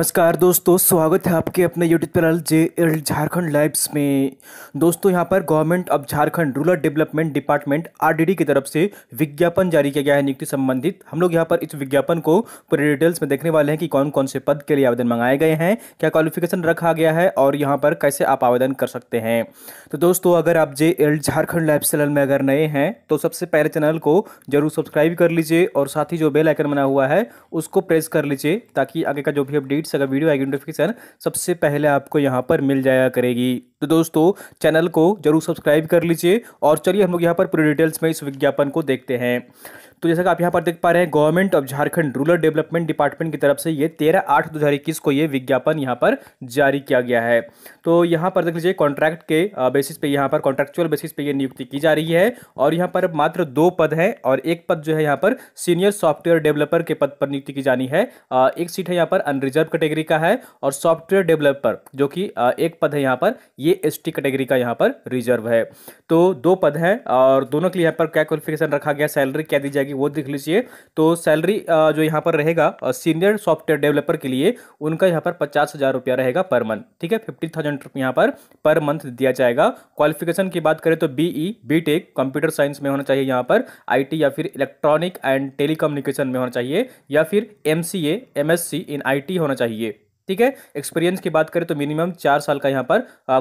नमस्कार दोस्तों स्वागत है आपके अपने YouTube channel J L Jharkhand lives में दोस्तों यहां पर government of Jharkhand rural development department RDD की तरफ से विज्ञापन जारी किया गया है नियुक्ति संबंधित हम लोग यहां पर इस विज्ञापन को पूरे डिटेल्स में देखने वाले हैं कि कौन कौन से पद के लिए आवेदन मंगाए गए हैं क्या क्वालिफिकेशन रखा गया है और यहाँ पर कैसे आप आवेदन कर सकते हैं तो दोस्तों अगर आप J L Jharkhand live channel में अगर नए हैं तो सबसे पहले चैनल को जरूर सब्सक्राइब कर लीजिए और साथ ही जो बेल आइकन बना हुआ है उसको प्रेस कर लीजिए ताकि आगे का जो भी अपडेट अपडेट्स अगर वीडियो आएगी नोटिफिकेशन सबसे पहले आपको यहाँ पर मिल जाया करेगी तो दोस्तों चैनल को जरूर सब्सक्राइब कर लीजिए और चलिए हम लोग यहाँ पर पूरी डिटेल्स में इस विज्ञापन को देखते हैं तो जैसा कि आप यहाँ पर देख पा रहे हैं government of Jharkhand rural development department की तरफ से ये तेरह आठ दो हज़ार इक्कीस को ये विज्ञापन यहाँ पर जारी किया गया है तो यहाँ पर देख लीजिए कॉन्ट्रैक्ट के बेसिस पे यहाँ पर कॉन्ट्रेक्चुअल बेसिस पे ये नियुक्ति की जा रही है और यहाँ पर मात्र दो पद है और एक पद जो है यहाँ पर सीनियर सॉफ्टवेयर डेवलपर के पद पर नियुक्ति की जानी है एक सीट है यहाँ पर अनरिजर्व कैटेगरी का है और सॉफ्टवेयर डेवलपर जो कि एक पद है यहाँ पर ये एस कैटेगरी का यहाँ पर रिजर्व है तो दो पद हैं और दोनों के लिए यहाँ पर क्या क्वालिफिकेशन रखा गया सैलरी क्या दी जाएगी जाएगी वो देख लीजिए तो सैलरी जो यहाँ पर रहेगा सीनियर सॉफ्टवेयर डेवलपर के लिए उनका यहाँ पर पचास हज़ार रुपया रहेगा पर मंथ ठीक है फिफ्टी थाउजेंड यहाँ पर पर मंथ दिया जाएगा क्वालिफिकेशन की बात करें तो बीई बीटेक कंप्यूटर साइंस में होना चाहिए यहाँ पर टी या फिर इलेक्ट्रॉनिक एंड टेलीकम्युनिकेशन में होना चाहिए या फिर एमसीए सी इन टी होना चाहिए ठीक है एक्सपीरियंस की बात करें तो मिनिमम चार साल का यहाँ पर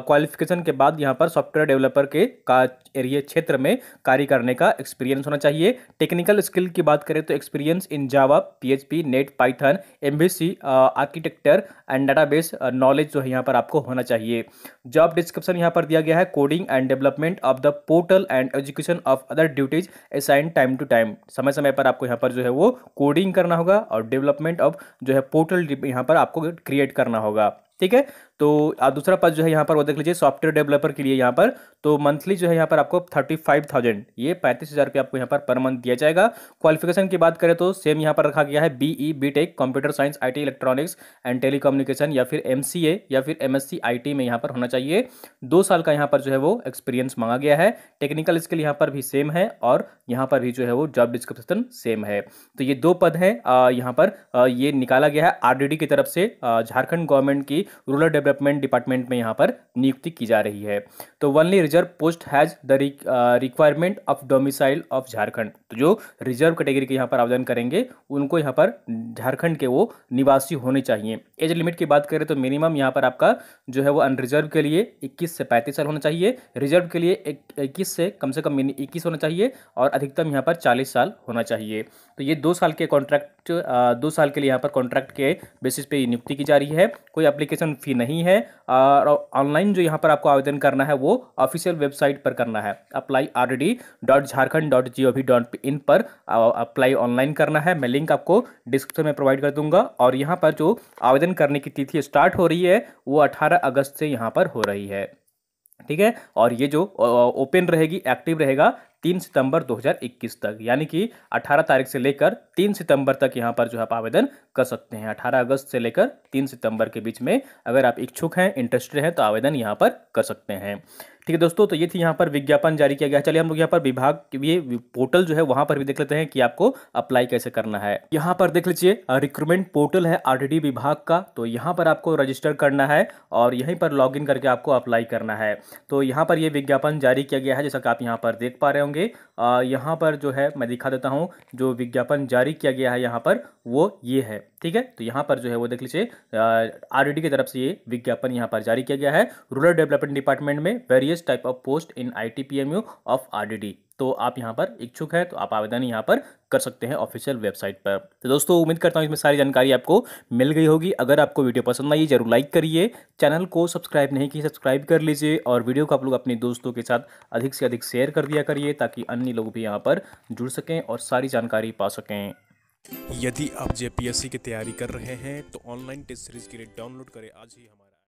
क्वालिफिकेशन के बाद यहाँ पर सॉफ्टवेयर डेवलपर के का एरिया क्षेत्र में कार्य करने का एक्सपीरियंस होना चाहिए टेक्निकल स्किल की बात करें तो experience in Java PHP net Python MVC architecture and database knowledge जो है यहाँ पर आपको होना चाहिए जॉब डिस्क्रिप्शन यहाँ पर दिया गया है coding and development of the portal and education of other duties assign time to time समय समय पर आपको यहाँ पर जो है वो कोडिंग करना होगा और डेवलपमेंट ऑफ जो है पोर्टल यहाँ पर आपको क्रिएट करना होगा ठीक है तो दूसरा पद जो है यहाँ पर वो देख लीजिए सॉफ्टवेयर डेवलपर के लिए यहाँ पर तो मंथली जो है यहाँ पर आपको थर्टी फाइव थाउजेंड ये पैंतीस हज़ार रुपये आपको यहाँ पर पर मंथ दिया जाएगा क्वालिफिकेशन की बात करें तो सेम यहाँ पर रखा गया है B E B tech computer science I T electronics and telecommunication या फिर एमसीए या फिर एमएससी आईटी में यहाँ पर होना चाहिए दो साल का यहाँ पर जो है वो एक्सपीरियंस मांगा गया है टेक्निकल स्किल यहाँ पर भी सेम है और यहाँ पर भी जो है वो जॉब डिस्क्रिप्शन सेम है तो ये दो पद हैं यहाँ पर ये निकाला गया है आरडीडी की तरफ से झारखंड गवर्नमेंट की रूरल डेवलप डेवलपमेंट डिपार्टमेंट में यहाँ पर नियुक्ति की जा रही है तो only reserve post has the requirement of domicile of Jharkhand तो जो रिजर्व कैटेगरी के यहाँ पर आवेदन करेंगे उनको यहाँ पर झारखंड के वो निवासी होने चाहिए एज लिमिट की बात करें तो मिनिमम यहाँ पर आपका जो है वो अनरिजर्व के लिए इक्कीस से पैंतीस साल होना चाहिए रिजर्व के लिए इक्कीस से कम से कम इक्कीस होना चाहिए और अधिकतम यहाँ पर चालीस साल होना चाहिए तो ये दो साल के कॉन्ट्रैक्ट uh, दो साल के लिए यहाँ पर कॉन्ट्रैक्ट के बेसिस पे नियुक्ति की जा रही है कोई एप्लीकेशन फ़ी नहीं है और ऑनलाइन जो यहाँ पर आपको आवेदन करना है वो ऑफिशियल वेबसाइट पर करना है apply R D dot Jharkhand dot G O V dot in पर अप्लाई ऑनलाइन करना है मैं लिंक आपको डिस्क्रिप्शन में प्रोवाइड कर दूंगा और यहाँ पर जो आवेदन करने की तिथि स्टार्ट हो रही है वो अठारह अगस्त से यहाँ पर हो रही है ठीक है और ये जो ओपन रहेगी एक्टिव रहेगा तीन सितंबर 2021 तक यानी कि 18 तारीख से लेकर 3 सितंबर तक यहाँ पर जो है आप आवेदन कर सकते हैं 18 अगस्त से लेकर 3 सितंबर के बीच में अगर आप इच्छुक हैं इंटरेस्टेड हैं तो आवेदन यहाँ पर कर सकते हैं ठीक है दोस्तों तो ये थी यहाँ पर विज्ञापन जारी किया गया चलिए हम लोग यहाँ पर विभाग ये पोर्टल जो है वहाँ पर भी देख लेते हैं कि आपको अप्लाई कैसे करना है यहाँ पर देख लीजिए रिक्रूटमेंट पोर्टल है आरटीडी विभाग का तो यहाँ पर आपको रजिस्टर करना है और यहीं पर लॉगिन करके आपको अप्लाई करना है तो यहाँ पर ये विज्ञापन जारी किया गया है जैसा कि आप यहाँ पर देख पा रहे होंगे होंगे यहाँ पर जो है मैं दिखा देता हूँ जो विज्ञापन जारी किया गया है यहाँ पर वो ये है ठीक है तो यहाँ पर जो है वो देख लीजिए आर की तरफ से ये विज्ञापन यहाँ पर जारी किया गया है रूरल डेवलपमेंट डिपार्टमेंट में various type of post in I T P of R तो आप यहाँ पर इच्छुक है तो आप आवेदन यहाँ पर कर सकते हैं ऑफिशियल वेबसाइट पर तो दोस्तों उम्मीद करता हूँ इसमें सारी जानकारी आपको मिल गई होगी अगर आपको वीडियो पसंद आई जरूर लाइक करिए चैनल को सब्सक्राइब नहीं की सब्सक्राइब कर लीजिए और वीडियो को आप लोग अपने दोस्तों के साथ अधिक से अधिक शेयर कर दिया करिए ताकि अन्य लोग भी यहाँ पर जुड़ सकें और सारी जानकारी पा सकें यदि आप जेपीएससी की तैयारी कर रहे हैं तो ऑनलाइन टेस्ट सीरीज के लिए डाउनलोड करें आज ही हमारे